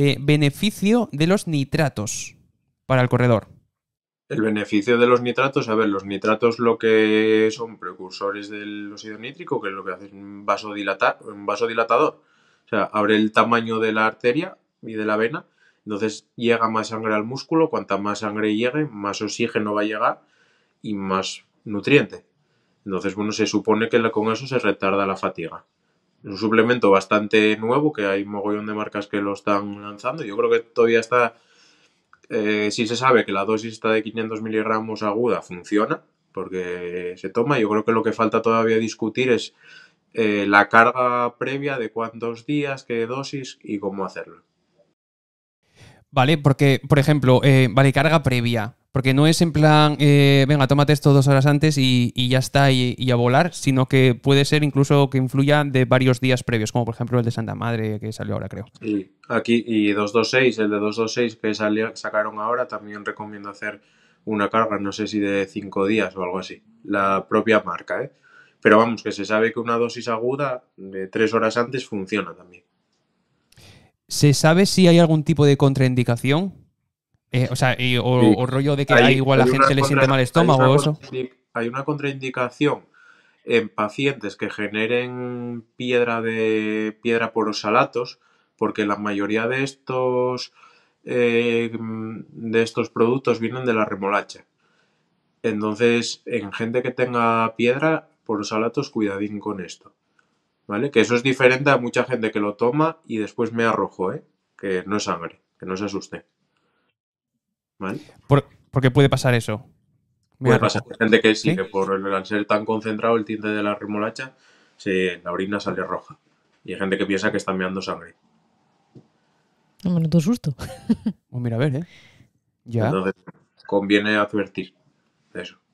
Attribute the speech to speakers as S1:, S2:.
S1: Eh, beneficio de los nitratos para el corredor.
S2: El beneficio de los nitratos, a ver, los nitratos lo que son precursores del óxido nítrico, que es lo que hace un, vaso un vasodilatador. O sea, abre el tamaño de la arteria y de la vena, entonces llega más sangre al músculo, cuanta más sangre llegue, más oxígeno va a llegar y más nutriente. Entonces, bueno, se supone que con eso se retarda la fatiga un suplemento bastante nuevo, que hay un mogollón de marcas que lo están lanzando. Yo creo que todavía está, eh, si se sabe que la dosis está de 500 miligramos aguda, funciona, porque se toma. Yo creo que lo que falta todavía discutir es eh, la carga previa de cuántos días, qué dosis y cómo hacerlo.
S1: Vale, porque, por ejemplo, eh, vale, carga previa. Porque no es en plan, eh, venga, tómate esto dos horas antes y, ya está, y, a volar, sino que puede ser incluso que influya de varios días previos, como por ejemplo el de Santa Madre que salió ahora, creo.
S2: Y aquí, y 226, el de 226 que sacaron ahora, también recomiendo hacer una carga, no sé si de cinco días o algo así, la propia marca, ¿eh? Pero vamos, que se sabe que una dosis aguda de tres horas antes funciona también.
S1: ¿Se sabe si hay algún tipo de contraindicación? Eh, o sea, o, rollo de que igual a la gente le siente mal estómago o eso.
S2: Hay una contraindicación en pacientes que generen piedra de piedra por osalatos, porque la mayoría de estos eh, de estos productos vienen de la remolacha. Entonces, en gente que tenga piedra por osalatos, cuidadín con esto. ¿Vale? Que eso es diferente a mucha gente que lo toma y después me arrojo, ¿eh? Que no es sangre, que no se asuste. ¿Vale?
S1: Por, qué puede pasar eso. puede pasar
S2: gente que sí, por el, ser tan concentrado el tinte de la remolacha, se, la orina sale roja. Y hay gente que piensa que está meando sangre.
S1: No, me susto. Pues mira, a ver, ¿eh?
S2: Ya. Entonces, conviene advertir de eso.